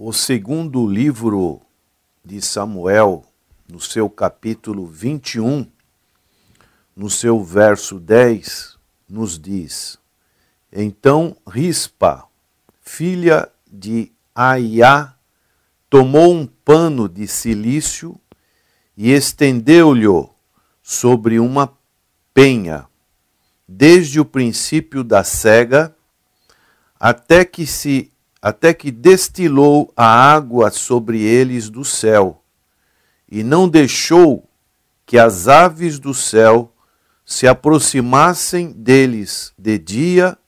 O segundo livro de Samuel, no seu capítulo 21, no seu verso 10, nos diz: Então Rispa, filha de Aiá, tomou um pano de silício e estendeu-lhe sobre uma penha, desde o princípio da cega até que se até que destilou a água sobre eles do céu, e não deixou que as aves do céu se aproximassem deles de dia,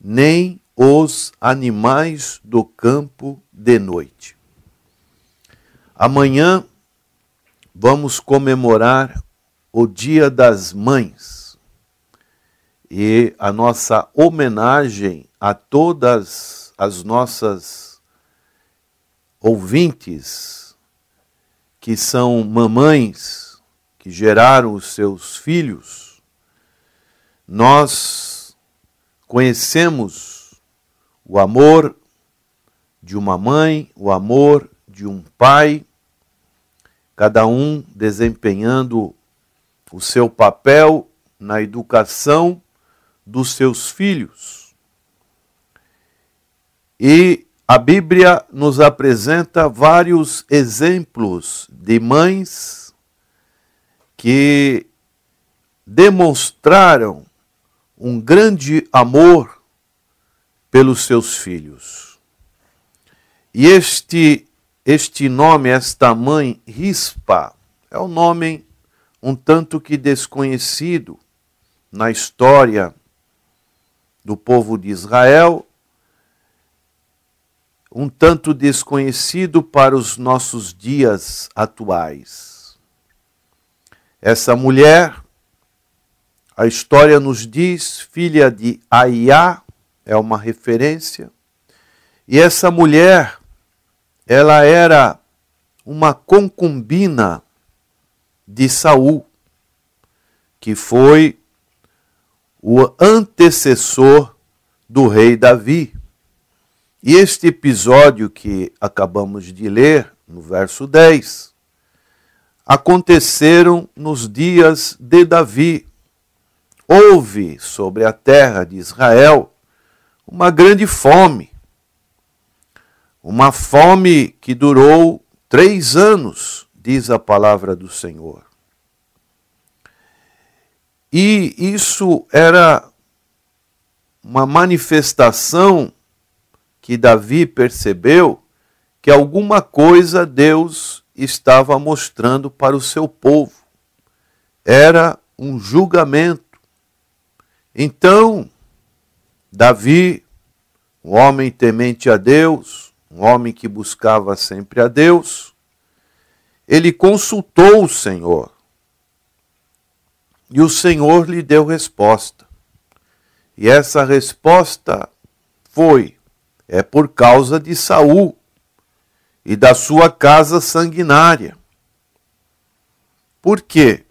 nem os animais do campo de noite. Amanhã vamos comemorar o Dia das Mães e a nossa homenagem a todas as as nossas ouvintes, que são mamães, que geraram os seus filhos, nós conhecemos o amor de uma mãe, o amor de um pai, cada um desempenhando o seu papel na educação dos seus filhos. E a Bíblia nos apresenta vários exemplos de mães que demonstraram um grande amor pelos seus filhos. E este este nome, esta mãe Rispa, é um nome um tanto que desconhecido na história do povo de Israel um tanto desconhecido para os nossos dias atuais. Essa mulher, a história nos diz, filha de Aiá, é uma referência, e essa mulher, ela era uma concubina de Saul, que foi o antecessor do rei Davi. E este episódio que acabamos de ler, no verso 10, aconteceram nos dias de Davi. Houve sobre a terra de Israel uma grande fome, uma fome que durou três anos, diz a palavra do Senhor. E isso era uma manifestação que Davi percebeu que alguma coisa Deus estava mostrando para o seu povo. Era um julgamento. Então, Davi, um homem temente a Deus, um homem que buscava sempre a Deus, ele consultou o Senhor. E o Senhor lhe deu resposta. E essa resposta foi: é por causa de Saul e da sua casa sanguinária. Por quê?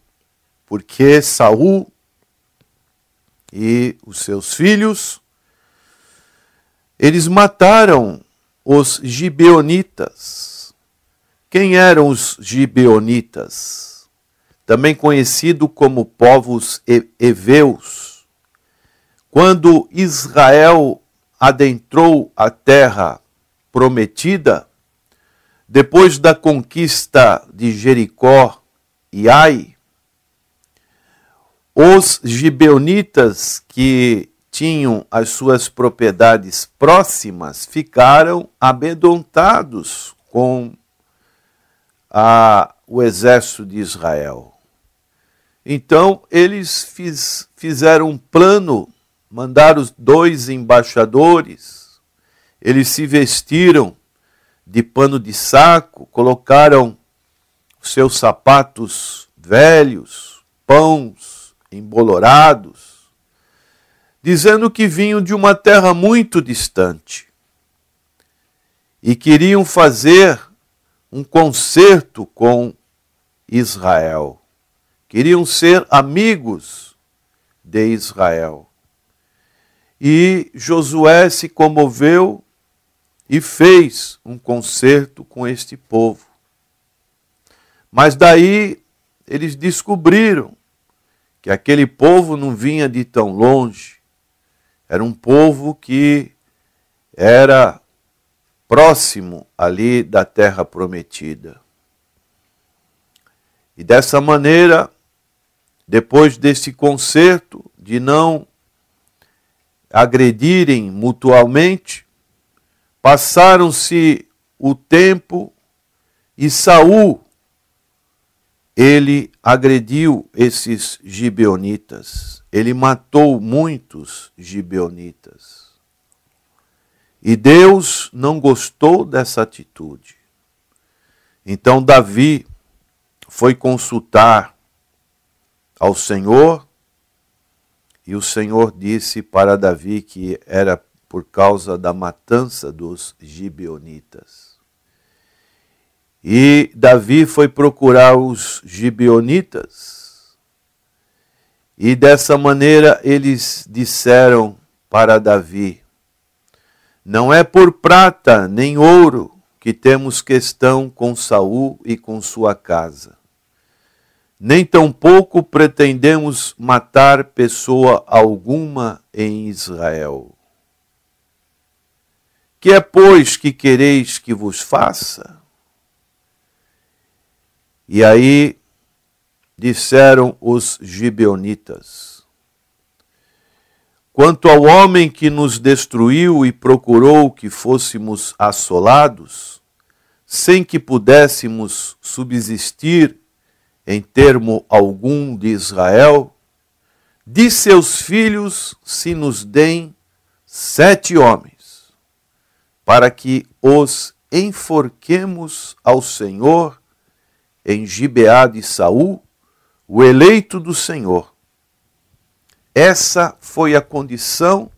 Porque Saul e os seus filhos eles mataram os gibeonitas. Quem eram os gibeonitas? Também conhecido como povos heveus. Quando Israel adentrou a terra prometida, depois da conquista de Jericó e Ai, os gibeonitas que tinham as suas propriedades próximas ficaram abedontados com a, o exército de Israel. Então, eles fiz, fizeram um plano mandar os dois embaixadores, eles se vestiram de pano de saco, colocaram seus sapatos velhos, pãos embolorados, dizendo que vinham de uma terra muito distante e queriam fazer um concerto com Israel. Queriam ser amigos de Israel. E Josué se comoveu e fez um concerto com este povo. Mas daí eles descobriram que aquele povo não vinha de tão longe. Era um povo que era próximo ali da terra prometida. E dessa maneira, depois desse concerto de não agredirem mutualmente. Passaram-se o tempo e Saul ele agrediu esses gibeonitas. Ele matou muitos gibeonitas. E Deus não gostou dessa atitude. Então Davi foi consultar ao Senhor e o Senhor disse para Davi que era por causa da matança dos gibeonitas. E Davi foi procurar os gibeonitas. E dessa maneira eles disseram para Davi: Não é por prata nem ouro que temos questão com Saul e com sua casa nem tampouco pretendemos matar pessoa alguma em Israel. Que é, pois, que quereis que vos faça? E aí disseram os gibeonitas: Quanto ao homem que nos destruiu e procurou que fôssemos assolados, sem que pudéssemos subsistir em termo algum de Israel, de seus filhos se nos deem sete homens, para que os enforquemos ao Senhor em Gibeá de Saul, o eleito do Senhor. Essa foi a condição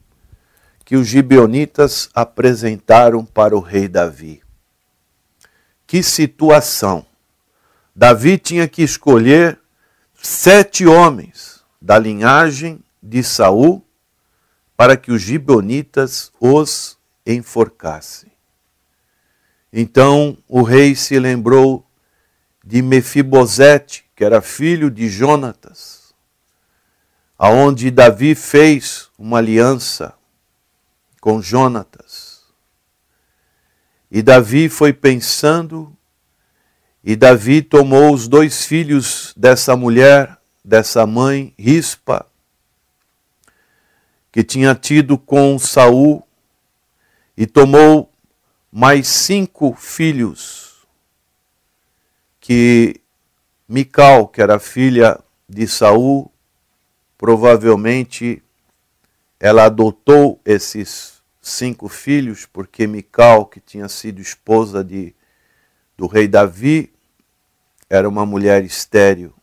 que os gibeonitas apresentaram para o rei Davi. Que situação! Davi tinha que escolher sete homens da linhagem de Saul para que os gibeonitas os enforcassem. Então o rei se lembrou de Mefibosete, que era filho de Jonatas, aonde Davi fez uma aliança com Jonatas. E Davi foi pensando e Davi tomou os dois filhos dessa mulher, dessa mãe, Rispa, que tinha tido com Saul, e tomou mais cinco filhos, que Mical, que era filha de Saul, provavelmente ela adotou esses cinco filhos, porque Mical, que tinha sido esposa de, do rei Davi, era uma mulher estéril.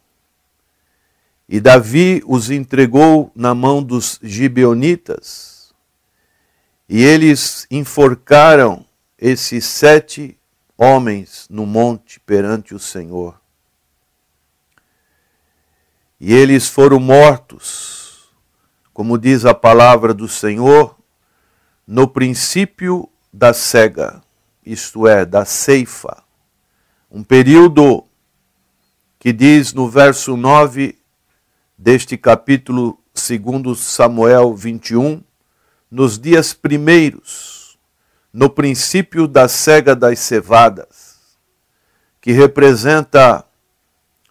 E Davi os entregou na mão dos gibeonitas, e eles enforcaram esses sete homens no monte perante o Senhor. E eles foram mortos, como diz a palavra do Senhor, no princípio da cega, isto é, da ceifa, um período que diz no verso 9 deste capítulo 2 Samuel 21, nos dias primeiros, no princípio da cega das cevadas, que representa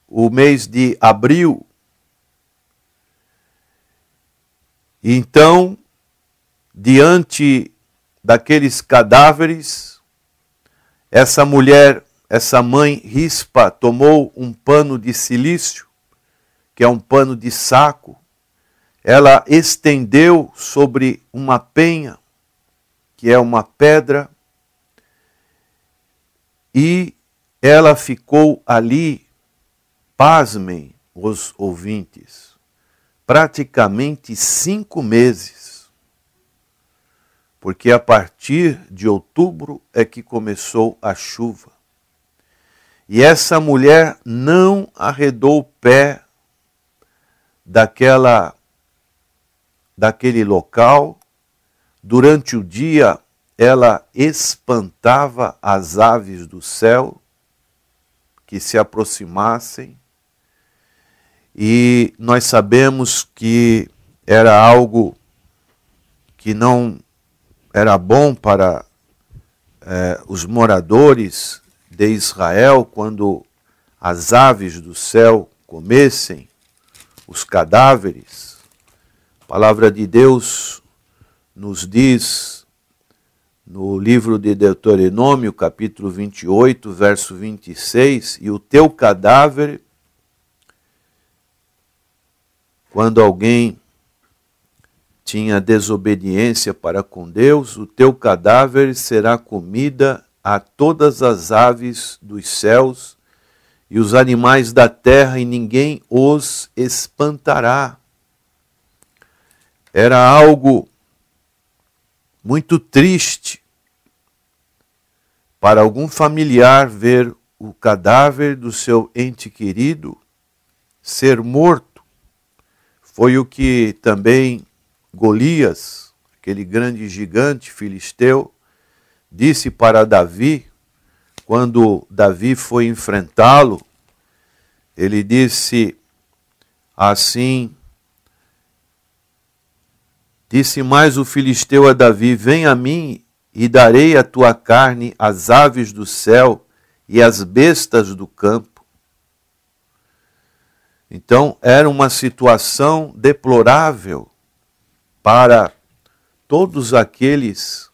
o mês de abril. Então, diante daqueles cadáveres, essa mulher essa mãe rispa tomou um pano de silício, que é um pano de saco, ela estendeu sobre uma penha, que é uma pedra, e ela ficou ali, pasmem os ouvintes, praticamente cinco meses, porque a partir de outubro é que começou a chuva. E essa mulher não arredou o pé daquela daquele local. Durante o dia ela espantava as aves do céu que se aproximassem. E nós sabemos que era algo que não era bom para eh, os moradores de Israel, quando as aves do céu comessem os cadáveres, a palavra de Deus nos diz no livro de Deuteronômio, capítulo 28, verso 26, e o teu cadáver, quando alguém tinha desobediência para com Deus, o teu cadáver será comida a todas as aves dos céus e os animais da terra, e ninguém os espantará. Era algo muito triste para algum familiar ver o cadáver do seu ente querido ser morto. Foi o que também Golias, aquele grande gigante filisteu, disse para Davi, quando Davi foi enfrentá-lo, ele disse assim: Disse mais o filisteu a Davi: Vem a mim e darei a tua carne às aves do céu e às bestas do campo. Então era uma situação deplorável para todos aqueles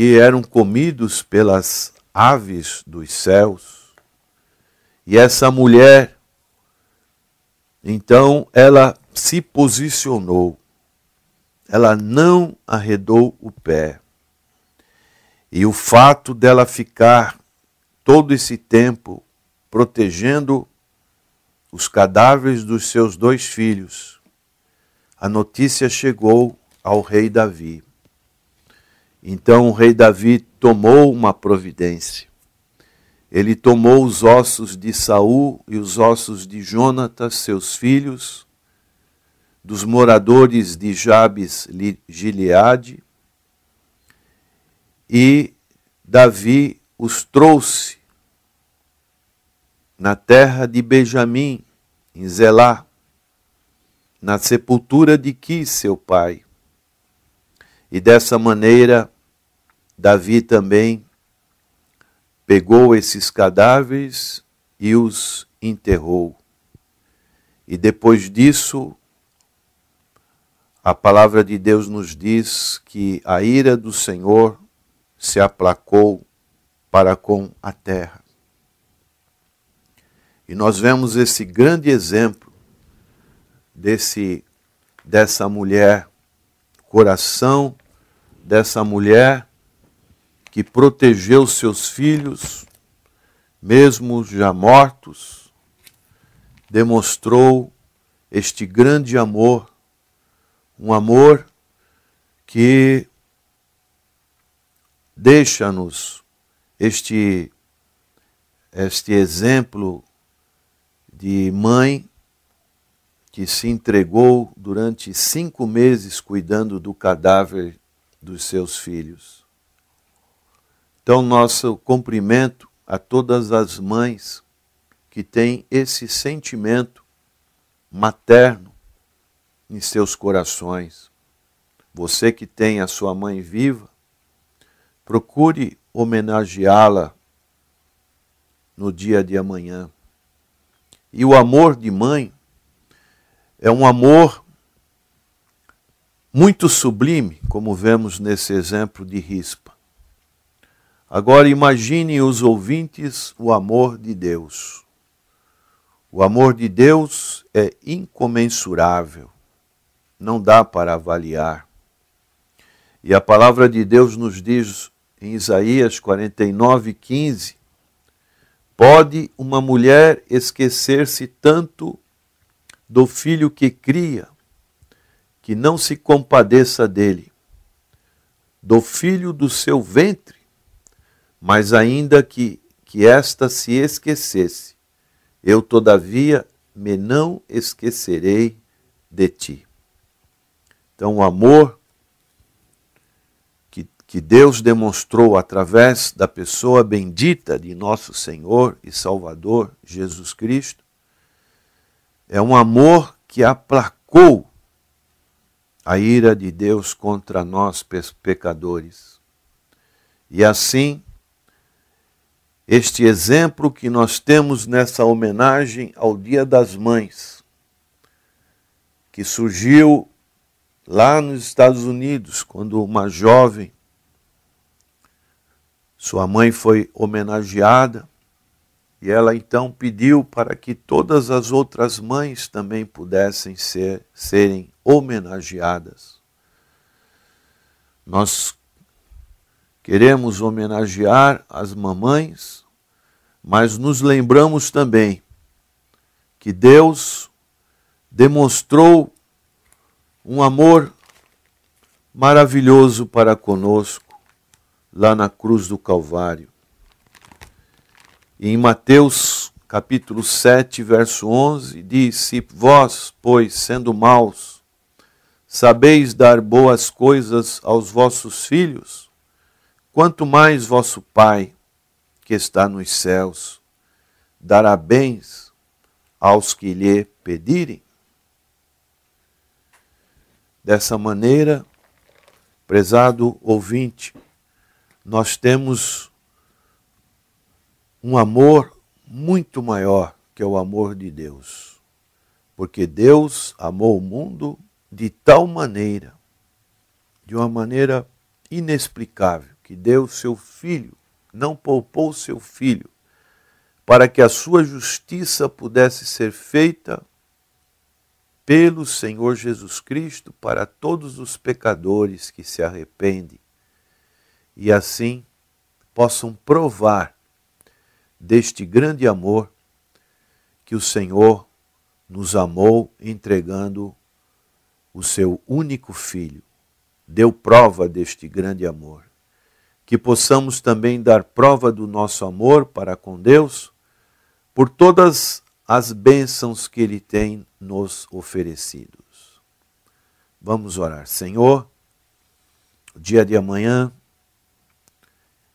que eram comidos pelas aves dos céus. E essa mulher, então, ela se posicionou, ela não arredou o pé. E o fato dela ficar todo esse tempo protegendo os cadáveres dos seus dois filhos, a notícia chegou ao rei Davi. Então o rei Davi tomou uma providência. Ele tomou os ossos de Saul e os ossos de Jonatas, seus filhos, dos moradores de Jabes Gileade, e Davi os trouxe na terra de Benjamim, em Zelá, na sepultura de Quis, seu pai. E dessa maneira, Davi também pegou esses cadáveres e os enterrou. E depois disso, a palavra de Deus nos diz que a ira do Senhor se aplacou para com a terra. E nós vemos esse grande exemplo desse dessa mulher, coração dessa mulher que protegeu seus filhos, mesmo já mortos, demonstrou este grande amor, um amor que deixa-nos este, este exemplo de mãe que se entregou durante cinco meses cuidando do cadáver dos seus filhos. Então, nosso cumprimento a todas as mães que têm esse sentimento materno em seus corações. Você que tem a sua mãe viva, procure homenageá-la no dia de amanhã. E o amor de mãe é um amor muito sublime, como vemos nesse exemplo de rispa. Agora imagine os ouvintes o amor de Deus. O amor de Deus é incomensurável, não dá para avaliar. E a palavra de Deus nos diz em Isaías 49, 15: Pode uma mulher esquecer-se tanto do filho que cria que não se compadeça dele, do filho do seu ventre, mas ainda que, que esta se esquecesse, eu todavia me não esquecerei de ti. Então, o amor que, que Deus demonstrou através da pessoa bendita de nosso Senhor e Salvador Jesus Cristo é um amor que aplacou a ira de Deus contra nós, pecadores. E assim, este exemplo que nós temos nessa homenagem ao Dia das Mães, que surgiu lá nos Estados Unidos, quando uma jovem, sua mãe foi homenageada, e ela então pediu para que todas as outras mães também pudessem ser, serem homenageadas. Nós queremos homenagear as mamães, mas nos lembramos também que Deus demonstrou um amor maravilhoso para conosco lá na cruz do Calvário. E em Mateus capítulo 7, verso 11, diz: Se vós, pois, sendo maus, sabeis dar boas coisas aos vossos filhos, quanto mais vosso Pai, que está nos céus, dará bens aos que lhe pedirem. Dessa maneira, prezado ouvinte, nós temos um amor muito maior que o amor de Deus, porque Deus amou o mundo de tal maneira, de uma maneira inexplicável, que deu seu filho, não poupou seu filho, para que a sua justiça pudesse ser feita pelo Senhor Jesus Cristo para todos os pecadores que se arrependem e assim possam provar deste grande amor que o Senhor nos amou entregando o seu único filho, deu prova deste grande amor. Que possamos também dar prova do nosso amor para com Deus por todas as bênçãos que Ele tem nos oferecidos. Vamos orar. Senhor, o dia de amanhã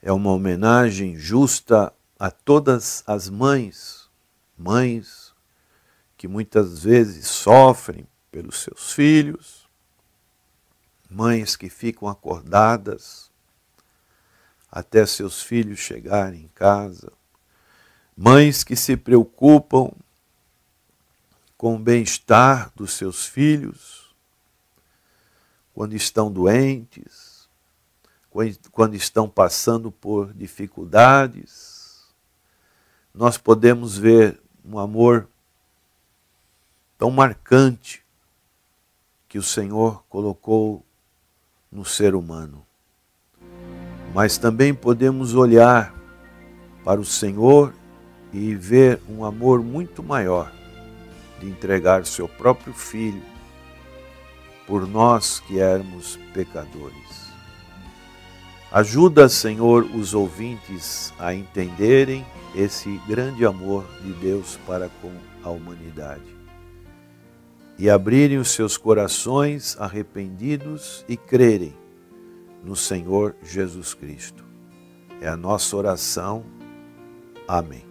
é uma homenagem justa a todas as mães, mães que muitas vezes sofrem pelos seus filhos, mães que ficam acordadas até seus filhos chegarem em casa, mães que se preocupam com o bem-estar dos seus filhos quando estão doentes, quando estão passando por dificuldades. Nós podemos ver um amor tão marcante que o Senhor colocou no ser humano. Mas também podemos olhar para o Senhor e ver um amor muito maior de entregar seu próprio filho por nós que éramos pecadores. Ajuda, Senhor, os ouvintes a entenderem esse grande amor de Deus para com a humanidade e abrirem os seus corações arrependidos e crerem no Senhor Jesus Cristo. É a nossa oração. Amém.